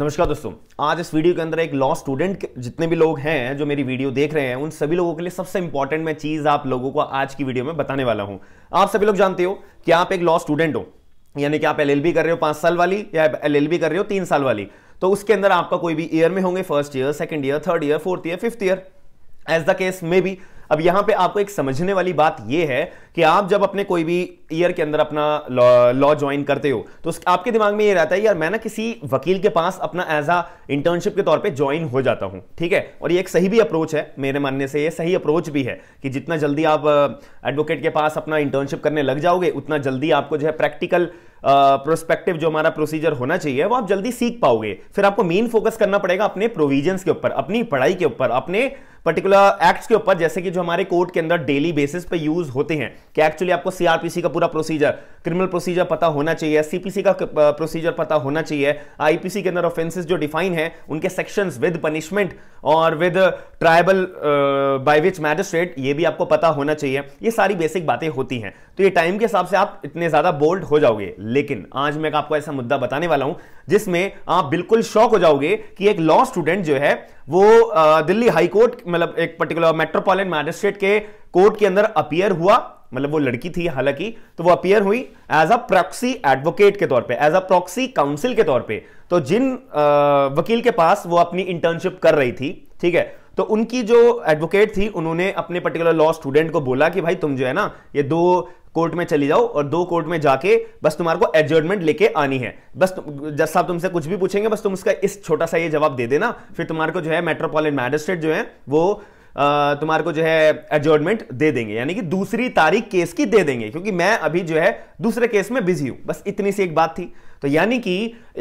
नमस्कार दोस्तों आज इस वीडियो के अंदर एक लॉ स्टूडेंट जितने भी लोग हैं जो मेरी वीडियो देख रहे हैं उन सभी लोगों के लिए सबसे इंपॉर्टेंट मैं चीज आप लोगों को आज की वीडियो में बताने वाला हूं आप सभी लोग जानते हो कि आप एक लॉ स्टूडेंट हो यानी कि आप एल कर रहे हो पांच साल वाली या बी कर रहे हो तीन साल वाली तो उसके अंदर आपका कोई भी ईयर में होंगे first year second year third year fourth year fifth year as the case may be अब यहां पे आपको एक समझने वाली बात यह है कि आप जब अपने कोई भी ईयर के अंदर अपना लॉ ज्वाइन करते हो तो आपके दिमाग में ये रहता है यार मैं ना किसी वकील के पास अपना एज आ इंटर्नशिप के तौर पे ज्वाइन हो जाता हूं ठीक है और ये एक सही भी अप्रोच है मेरे मानने से ये सही अप्रोच भी है कि जितना जल्दी आप एडवोकेट के पास अपना इंटर्नशिप करने लग जाओगे उतना जल्दी आपको जो है प्रैक्टिकल प्रोस्पेक्टिव जो हमारा प्रोसीजर होना चाहिए वो आप जल्दी सीख पाओगे फिर आपको मेन फोकस करना पड़ेगा अपने प्रोविजंस के ऊपर अपनी पढ़ाई के ऊपर अपने पर्टिकुलर एक्ट्स के ऊपर जैसे कि जो हमारे कोर्ट के अंदर डेली बेसिस पे यूज होते हैं कि एक्चुअली आपको सीआरपीसी का पूरा प्रोसीजर क्रिमिनल प्रोसीजर पता होना चाहिए सीपीसी का प्रोसीजर पता होना चाहिए आईपीसी के अंदर ऑफेंसेस जो डिफाइन है उनके सेक्शंस विद पनिशमेंट और with tribal by which magistrate ये भी आपको पता होना चाहिए ये सारी बेसिक बातें होती हैं तो ये टाइम के हिसाब से आप इतने ज्यादा बोल्ड हो जाओगे लेकिन आज मैं आपको ऐसा मुद्दा बताने वाला हूं जिसमें आप बिल्कुल शौक हो जाओगे कि एक लॉ स्टूडेंट जो है वो दिल्ली हाई कोर्ट मतलब एक पर्टिकुलर मेट्रोपॉलिटन मैजिस्ट्रेट के कोर्ट के अंदर अपियर हुआ मतलब वो लड़की थी हालांकि तो वो अपियर हुई एज अ प्रॉक्सी एडवोकेट के तौर पे एज अ प्रॉक्सी काउंसिल के तौर पे तो जिन आ, वकील के पास वो अपनी इंटर्नशिप कर रही थी ठीक है तो उनकी जो एडवोकेट थी उन्होंने अपने पर्टिकुलर लॉ स्टूडेंट को बोला कि भाई तुम जो है ना ये दो कोर्ट में चली जाओ और दो कोर्ट में जाके बस तुम्हारे को एडजर्टमेंट लेके आनी है बस जज साहब तुमसे कुछ भी पूछेंगे बस तुम उसका इस छोटा सा ये जवाब दे देना फिर तुम्हारे को जो है मेट्रोपॉलिटन मैजिस्ट्रेट जो है वो तुम्हारे को जो है एडजर्टमेंट दे देंगे यानी कि दूसरी तारीख केस की दे देंगे क्योंकि मैं अभी जो है दूसरे केस में बिजी हूं बस इतनी सी एक बात थी तो यानी कि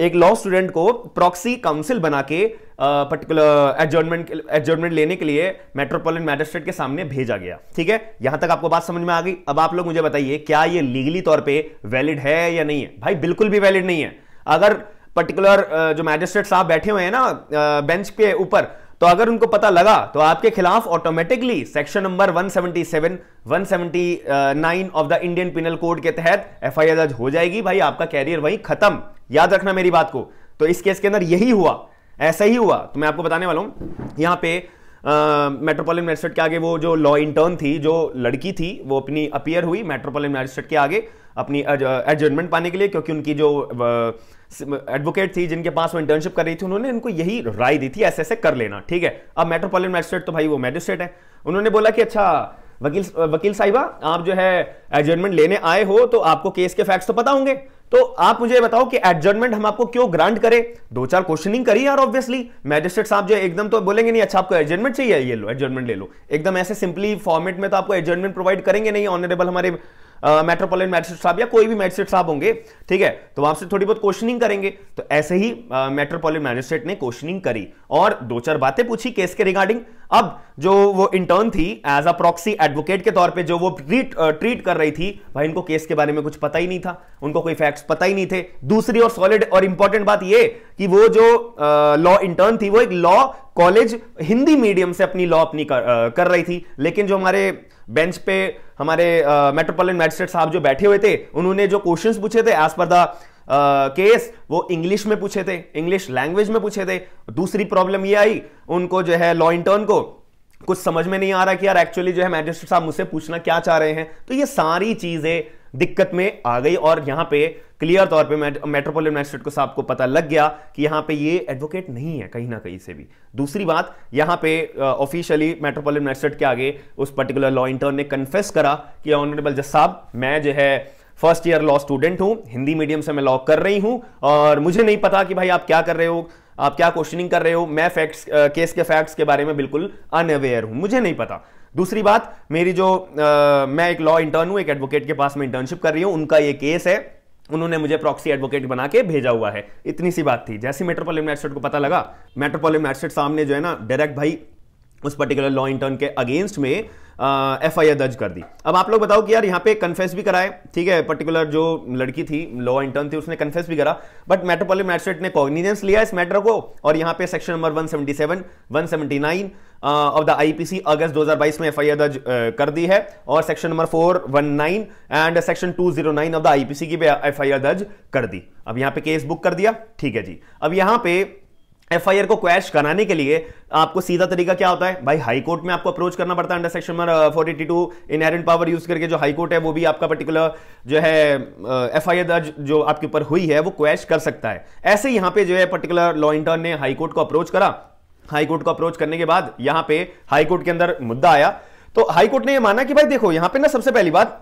एक लॉ स्टूडेंट को प्रॉक्सी काउंसिल बना के पर्टिकुलर एडजमेंट एडजमेंट लेने के लिए मेट्रोपोलिटन मैजिस्ट्रेट के सामने भेजा गया ठीक है यहां तक आपको बात समझ में आ गई अब आप लोग मुझे बताइए क्या ये लीगली तौर पर वैलिड है या नहीं है भाई बिल्कुल भी वैलिड नहीं है अगर पर्टिकुलर जो मैजिस्ट्रेट साहब बैठे हुए हैं ना बेंच के ऊपर तो अगर उनको पता लगा तो आपके खिलाफ automatically section number 177, 179 of the Indian penal code के तहत एफआईआर दर्ज हो जाएगी भाई आपका कैरियर वहीं खत्म याद रखना मेरी बात को तो इस केस के अंदर यही हुआ ऐसा ही हुआ तो मैं आपको बताने वाला हूँ यहाँ पे मेट्रोपॉलिटन मैजिस्ट्रेट के आगे वो जो लॉ इंटर्न थी जो लड़की थी वो अपनी अपियर हुई मेट्रोपॉलिटन मैजिस्ट्रेट के आगे अपनी एडजमेंट पाने के लिए क्योंकि उनकी जो एडवोकेट थी जिनके पास वो इंटर्नशिप कर रही थी उन्होंने उनको यही राय दी थी ऐसे ऐसे कर लेना ठीक है अब मेट्रोपॉलिटन मैजिस्ट्रेट तो भाई वो मैजिस्ट्रेट है उन्होंने बोला कि अच्छा वकील वकील साहिबा आप जो है एडजमेंट लेने आए हो तो आपको केस के फैक्ट्स तो पता होंगे तो आप मुझे बताओ कि एडजमेंट हम आपको क्यों ग्रांट करें दो चार क्वेश्चनिंग करी यार ऑब्वियसली मैजिस्ट्रेट साहब जो एकदम तो बोलेंगे नहीं अच्छा आपको एडजमेंट चाहिए ये लो एडजमेंट ले लो एकदम ऐसे सिंपली फॉर्मेट में तो आपको एडजमेंट प्रोवाइड करेंगे नहीं ऑनरेबल हमारे मेट्रोपोलिटन मैजिस्ट्रेट साहब या कोई भी मैजिस्ट्रेट साहब होंगे ठीक है तो आपसे थोड़ी बहुत क्वेश्चनिंग करेंगे तो ऐसे ही मेट्रोपोलिटन मैजिस्ट्रेट ने क्वेश्चनिंग करी और दो चार बातें पूछी केस के रिगार्डिंग अब जो वो इंटर्न थी एज अ प्रॉक्सी एडवोकेट के तौर पे जो वो ट्रीट ट्रीट कर रही थी भाई इनको केस के बारे में कुछ पता ही नहीं था उनको कोई फैक्ट्स पता ही नहीं थे दूसरी और सॉलिड और इंपॉर्टेंट बात ये कि वो जो लॉ इंटर्न थी वो एक लॉ कॉलेज हिंदी मीडियम से अपनी लॉ अपनी कर, आ, कर रही थी लेकिन जो हमारे बेंच पे हमारे मेट्रोपॉलिटन मैजिस्ट्रेट साहब जो बैठे हुए थे उन्होंने जो क्वेश्चन पूछे थे एज पर द केस वो इंग्लिश में पूछे थे इंग्लिश लैंग्वेज में पूछे थे दूसरी प्रॉब्लम ये आई उनको जो है लॉ इंटर्न को कुछ समझ में नहीं आ रहा कि यार एक्चुअली जो है मैजिस्ट्रेट साहब मुझसे पूछना क्या चाह रहे हैं तो ये सारी चीजें दिक्कत में आ गई और यहां पे क्लियर तौर पे मेट्रोपोलियन मैजिस्ट्रेट को साहब को पता लग गया कि यहां पे ये एडवोकेट नहीं है कहीं ना कहीं से भी दूसरी बात यहां पे ऑफिशियली मेट्रोपोलियन मैजिस्ट्रेट के आगे उस पर्टिकुलर लॉ इंटर्न ने कन्फेस करा कि ऑनरेबल जज साहब मैं जो है फर्स्ट ईयर लॉ स्टूडेंट हूं हिंदी मीडियम से मैं लॉ कर रही हूं और मुझे नहीं पता कि भाई आप क्या कर रहे हो आप क्या क्वेश्चनिंग कर रहे हो मैं फैक्ट्स केस के फैक्ट्स के बारे में बिल्कुल अनअवेयर हूं मुझे नहीं पता दूसरी बात मेरी जो आ, मैं एक लॉ इंटर्न हूं एक एडवोकेट के पास में इंटर्नशिप कर रही हूं उनका ये केस है उन्होंने मुझे प्रॉक्सी एडवोकेट बना के भेजा हुआ है इतनी सी बात थी जैसे मेट्रोपोलिटन मैजिस्ट्रेट को पता लगा मेट्रोपोलिटन मैजिस्ट्रेट सामने जो है ना डायरेक्ट भाई उस पर्टिकुलर लॉ इंटर्न के अगेंस्ट में एफ आई दर्ज कर दी अब आप लोग बताओ कि यार यहाँ पे कन्फेस भी कराए ठीक है पर्टिकुलर जो लड़की थी लॉ इंटर्न थी उसने कन्फेस भी करा बट मेट्रोपोलिटन मैजिस्ट्रेट ने कॉग्निजेंस लिया इस मैटर को और यहाँ पे section number 177, 179 of the IPC अगस्त 2022 में एफआईआर दर्ज कर दी है और section number 419 and section 209 of the IPC की भी एफआईआर दर्ज कर दी अब यहाँ पे केस बुक कर दिया ठीक है जी अब यहाँ पे एफआईआर को क्वैश कराने के लिए आपको सीधा तरीका क्या होता है भाई हाई कोर्ट में आपको अप्रोच करना पड़ता है under section number forty two in power use करके जो हाई कोर्ट है वो भी आपका पर्टिकुलर जो है एफ uh, आई दर्ज जो आपके ऊपर हुई है वो क्वैश कर सकता है ऐसे यहां पे जो है पर्टिकुलर लॉ इंटर्न ने हाई कोर्ट को अप्रोच करा हाई कोर्ट को अप्रोच करने के बाद यहां पे हाई कोर्ट के अंदर मुद्दा आया तो हाई कोर्ट ने यह माना कि भाई देखो यहां पे ना सबसे पहली बात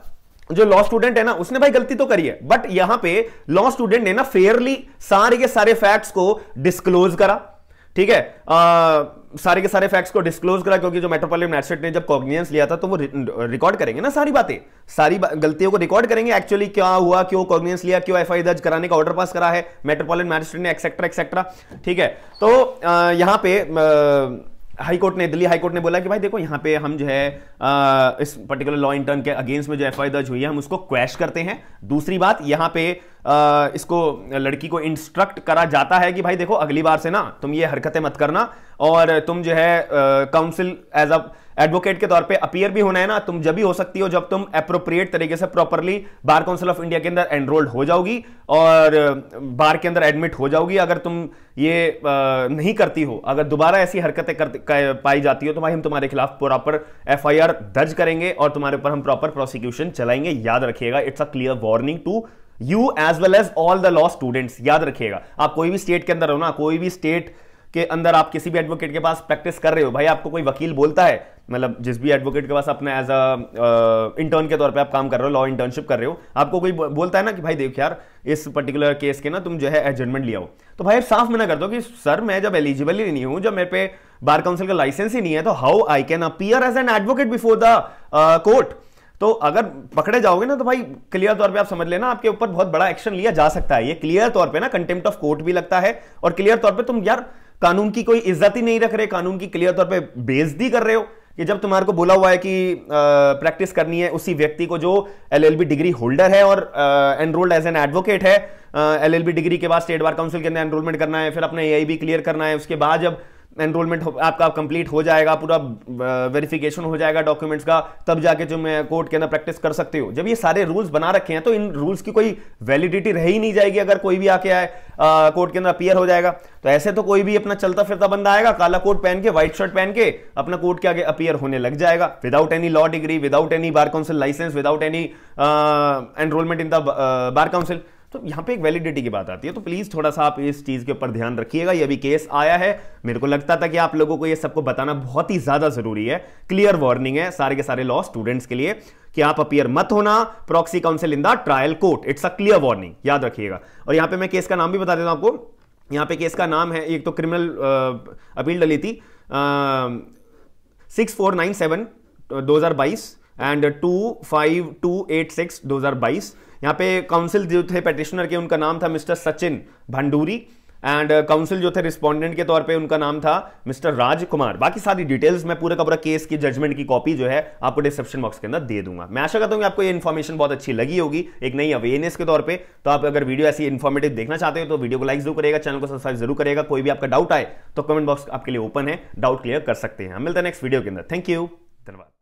जो लॉ स्टूडेंट है ना उसने भाई गलती तो करी है बट यहां पे लॉ स्टूडेंट ने ना फेयरली सारे के सारे फैक्ट्स को डिस्क्लोज करा ठीक है आ, सारे के सारे फैक्ट्स को डिस्क्लोज करा क्योंकि जो मेट्रोपॉलिटन मैजिस्ट्रेट ने जब कॉग्नियंस लिया था तो वो रिकॉर्ड करेंगे ना सारी बातें सारी बा, गलतियों को रिकॉर्ड करेंगे एक्चुअली क्या हुआ क्यों कॉग्नियंस लिया क्यों एफ दर्ज कराने का ऑर्डर पास करा है मेट्रोपॉलिटन मैजिस्ट्रेट ने एक्सेट्रा एक्सेट्रा ठीक है तो आ, यहां पर हाईकोर्ट ने दिल्ली हाईकोर्ट ने बोला कि भाई देखो यहाँ पे हम जो है आ, इस पर्टिकुलर लॉ इंटर्न के अगेंस्ट में जो एफ दर्ज हुई है हम उसको क्वैश करते हैं दूसरी बात यहाँ पे आ, इसको लड़की को इंस्ट्रक्ट करा जाता है कि भाई देखो अगली बार से ना तुम ये हरकतें मत करना और तुम जो है काउंसिल एज अ एडवोकेट के तौर पे अपियर भी होना है ना तुम जब भी हो सकती हो जब तुम अप्रोप्रिएट तरीके से properly bar council of India के अंदर एनरोल्ड हो जाओगी और बार uh, के अंदर एडमिट हो जाओगी अगर तुम ये uh, नहीं करती हो अगर दोबारा ऐसी हरकतें कर पाई जाती हो तो भाई हम तुम्हारे खिलाफ प्रॉपर एफ दर्ज करेंगे और तुम्हारे ऊपर हम प्रॉपर प्रोसिक्यूशन चलाएंगे याद रखिएगा it's a clear warning to you as well as all the law students याद रखिएगा आप कोई भी स्टेट के अंदर हो ना कोई भी स्टेट के अंदर आप किसी भी एडवोकेट के पास प्रैक्टिस कर रहे हो भाई आपको कोई वकील बोलता है मतलब जिस भी एडवोकेट के पास अपने एज अ इंटर्न के तौर पे आप काम कर रहे हो लॉ इंटर्नशिप कर रहे हो आपको कोई बोलता है ना कि भाई देखो यार इस पर्टिकुलर केस के ना तुम जो है एडजमेंट लिया हो तो भाई साफ मना कर दो कि सर मैं जब एलिजिबल ही नहीं हूं जब मेरे पे बार काउंसिल का लाइसेंस ही नहीं है तो how I can appear as an advocate before the court तो अगर पकड़े जाओगे ना तो भाई क्लियर तौर पे आप समझ लेना आपके ऊपर बहुत बड़ा एक्शन लिया जा सकता है ये क्लियर तौर पे ना कंटेम्प्ट ऑफ कोर्ट भी लगता है और क्लियर तौर पे तुम यार कानून की कोई इज्जत ही नहीं रख रहे कानून की क्लियर तौर पर बेजती कर रहे हो कि जब तुम्हारे को बोला हुआ है कि प्रैक्टिस करनी है उसी व्यक्ति को जो एलएलबी डिग्री होल्डर है और एनरोल्ड एज एन एडवोकेट है एलएलबी डिग्री के बाद स्टेट बार काउंसिल के अंदर एनरोलमेंट करना है फिर अपने एआईबी क्लियर करना है उसके बाद जब एनरोलमेंट आपका कंप्लीट हो जाएगा पूरा वेरिफिकेशन हो जाएगा डॉक्यूमेंट्स का तब जाके जो मैं कोर्ट के अंदर प्रैक्टिस कर सकते हो जब ये सारे रूल्स बना रखे हैं तो इन रूल्स की कोई वैलिडिटी रह ही नहीं जाएगी अगर कोई भी आके आए कोर्ट के अंदर अपियर हो जाएगा तो ऐसे तो कोई भी अपना चलता फिरता बंदा आएगा काला कोट पहन के व्हाइट शर्ट पहन के अपना कोर्ट के आगे अपियर होने लग जाएगा without any law degree without any bar council licence without any enrolment in the bar council तो यहां पे एक वैलिडिटी की बात आती है तो प्लीज़ थोड़ा सा आप इस चीज़ के ऊपर ध्यान रखिएगा ये भी केस आया है मेरे को लगता था कि आप लोगों को ये सबको बताना बहुत ही ज़्यादा ज़रूरी है क्लियर वार्निंग है सारे के सारे लॉ स्टूडेंट्स के लिए कि आप अपियर मत होना proxy counsel in the trial court it's a clear warning याद रखिएगा और यहां पर मैं केस का नाम भी बता देता हूं आपको यहां पर केस का नाम है एक तो क्रिमिनल अपील डली थी six four nine seven and two five two eight six दो हज़ार बाईस यहाँ पे काउंसिल जो थे पेटिशनर के उनका नाम था mister Sachin Bhanduri and counsel जो थे रिस्पॉन्डेंट के तौर पे उनका नाम था मिस्टर राजकुमार बाकी सारी डिटेल्स मैं पूरा का पूरा केस की जजमेंट की कॉपी जो है आपको डिस्क्रिप्शन बॉक्स के अंदर दे दूंगा मैं आशा करता हूँ कि आपको ये इन्फॉर्मेशन बहुत अच्छी लगी होगी एक नई अवेयरनेस के तौर पे तो आप अगर वीडियो ऐसी इन्फॉर्मेटिव देखना चाहते हो तो वीडियो को लाइक जरूर करेगा चैनल को सब्सक्राइब जरूर करेगा कोई भी आपका डाउट आए तो कमेंट बॉक्स आपके लिए ओपन है डाउट क्लियर कर सकते हैं हम मिलते हैं नेक्स्ट वीडियो के अंदर थैंक यू धन्यवाद